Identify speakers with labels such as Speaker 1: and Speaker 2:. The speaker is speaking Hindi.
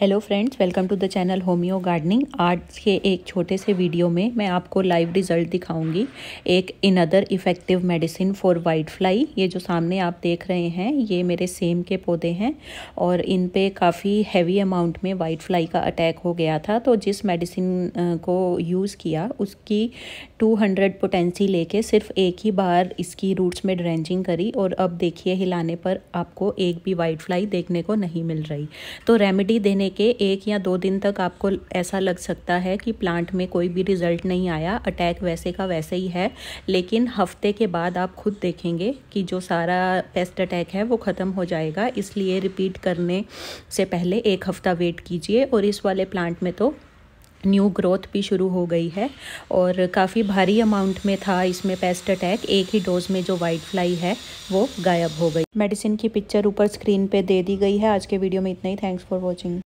Speaker 1: hello friends welcome to the channel homeo gardening आज के एक छोटे से वीडियो में मैं आपको लाइव रिजल्ट दिखाऊंगी एक in other effective medicine for white fly ये जो सामने आप देख रहे हैं ये मेरे सेम के पौधे हैं और इन पे काफ़ी हैवी अमाउंट में वाइट फ्लाई का अटैक हो गया था तो जिस मेडिसिन को यूज़ किया उसकी टू हंड्रेड पोटेंसी लेके सिर्फ एक ही बार इसकी रूट्स में ड्रेंचिंग करी और अब देखिए हिलाने पर आपको एक भी वाइट फ्लाई देखने को नहीं मिल रही तो रेमेडी देने महीने के एक या दो दिन तक आपको ऐसा लग सकता है कि प्लांट में कोई भी रिजल्ट नहीं आया अटैक वैसे का वैसे ही है लेकिन हफ्ते के बाद आप खुद देखेंगे कि जो सारा पेस्ट अटैक है वो ख़त्म हो जाएगा इसलिए रिपीट करने से पहले एक हफ़्ता वेट कीजिए और इस वाले प्लांट में तो न्यू ग्रोथ भी शुरू हो गई है और काफ़ी भारी अमाउंट में था इसमें पेस्ट अटैक एक ही डोज में जो वाइट फ्लाई है वो गायब हो गई मेडिसिन की पिक्चर ऊपर स्क्रीन पे दे दी गई है आज के वीडियो में इतना ही थैंक्स फॉर वॉचिंग